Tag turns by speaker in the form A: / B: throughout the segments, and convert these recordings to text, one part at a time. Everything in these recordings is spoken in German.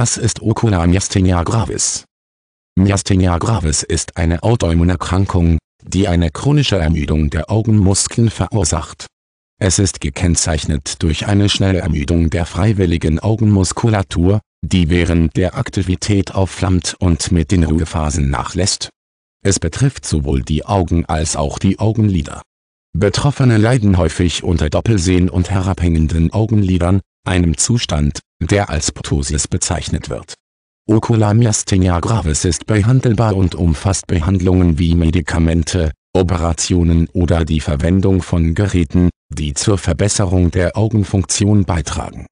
A: Was ist Ocula myasthenia gravis? Myasthenia gravis ist eine Autoimmunerkrankung, die eine chronische Ermüdung der Augenmuskeln verursacht. Es ist gekennzeichnet durch eine schnelle Ermüdung der freiwilligen Augenmuskulatur, die während der Aktivität aufflammt und mit den Ruhephasen nachlässt. Es betrifft sowohl die Augen als auch die Augenlider. Betroffene leiden häufig unter Doppelsehen und herabhängenden Augenlidern, einem Zustand, der als Ptosis bezeichnet wird. Oculomiasthenia gravis ist behandelbar und umfasst Behandlungen wie Medikamente, Operationen oder die Verwendung von Geräten, die zur Verbesserung der Augenfunktion beitragen.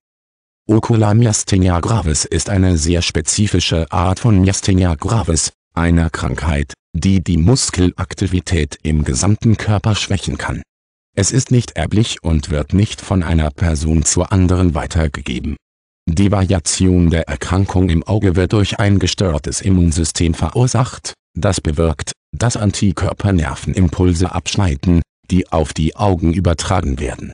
A: Oculomiasthenia gravis ist eine sehr spezifische Art von Myasthenia gravis, einer Krankheit, die die Muskelaktivität im gesamten Körper schwächen kann es ist nicht erblich und wird nicht von einer Person zur anderen weitergegeben. Die Variation der Erkrankung im Auge wird durch ein gestörtes Immunsystem verursacht, das bewirkt, dass Antikörpernervenimpulse abschneiden, die auf die Augen übertragen werden.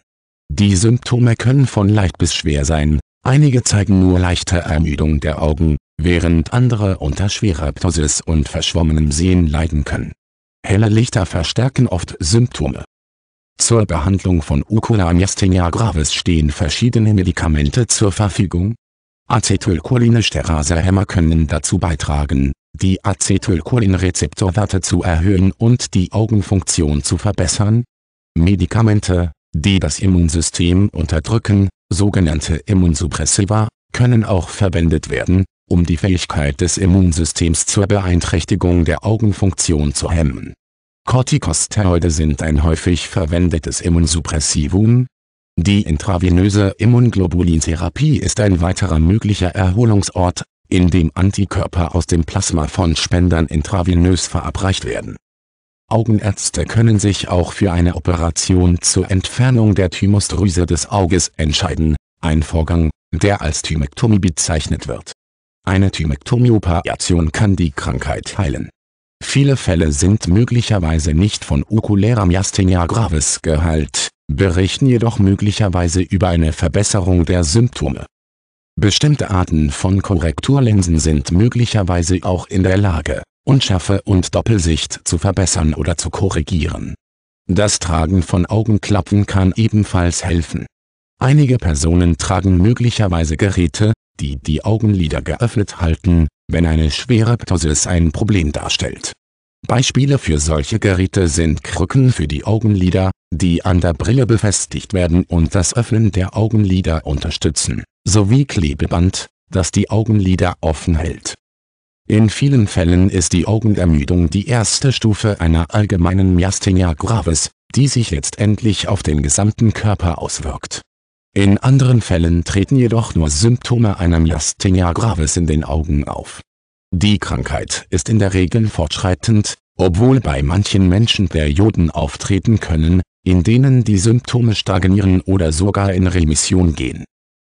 A: Die Symptome können von leicht bis schwer sein, einige zeigen nur leichte Ermüdung der Augen, während andere unter schwerer Ptosis und verschwommenem Sehen leiden können. Helle Lichter verstärken oft Symptome. Zur Behandlung von Ucula gravis stehen verschiedene Medikamente zur Verfügung. Acetylcholinesterase-Hämmer können dazu beitragen, die Acetylcholinrezeptorwerte zu erhöhen und die Augenfunktion zu verbessern. Medikamente, die das Immunsystem unterdrücken, sogenannte Immunsuppressiva, können auch verwendet werden, um die Fähigkeit des Immunsystems zur Beeinträchtigung der Augenfunktion zu hemmen Corticosteroide sind ein häufig verwendetes Immunsuppressivum. Die intravenöse Immunglobulintherapie ist ein weiterer möglicher Erholungsort, in dem Antikörper aus dem Plasma von Spendern intravenös verabreicht werden. Augenärzte können sich auch für eine Operation zur Entfernung der Thymusdrüse des Auges entscheiden, ein Vorgang, der als Thymektomie bezeichnet wird. Eine Thymektomieoperation kann die Krankheit heilen Viele Fälle sind möglicherweise nicht von Oculera myasthenia gravis Gehalt, berichten jedoch möglicherweise über eine Verbesserung der Symptome. Bestimmte Arten von Korrekturlinsen sind möglicherweise auch in der Lage, Unschärfe und Doppelsicht zu verbessern oder zu korrigieren. Das Tragen von Augenklappen kann ebenfalls helfen. Einige Personen tragen möglicherweise Geräte, die die Augenlider geöffnet halten, wenn eine schwere Ptosis ein Problem darstellt. Beispiele für solche Geräte sind Krücken für die Augenlider, die an der Brille befestigt werden und das Öffnen der Augenlider unterstützen, sowie Klebeband, das die Augenlider offen hält. In vielen Fällen ist die Augenermüdung die erste Stufe einer allgemeinen Miasthenia gravis, die sich letztendlich auf den gesamten Körper auswirkt in anderen Fällen treten jedoch nur Symptome einer Myasthenia gravis in den Augen auf. Die Krankheit ist in der Regel fortschreitend, obwohl bei manchen Menschen Perioden auftreten können, in denen die Symptome stagnieren oder sogar in Remission gehen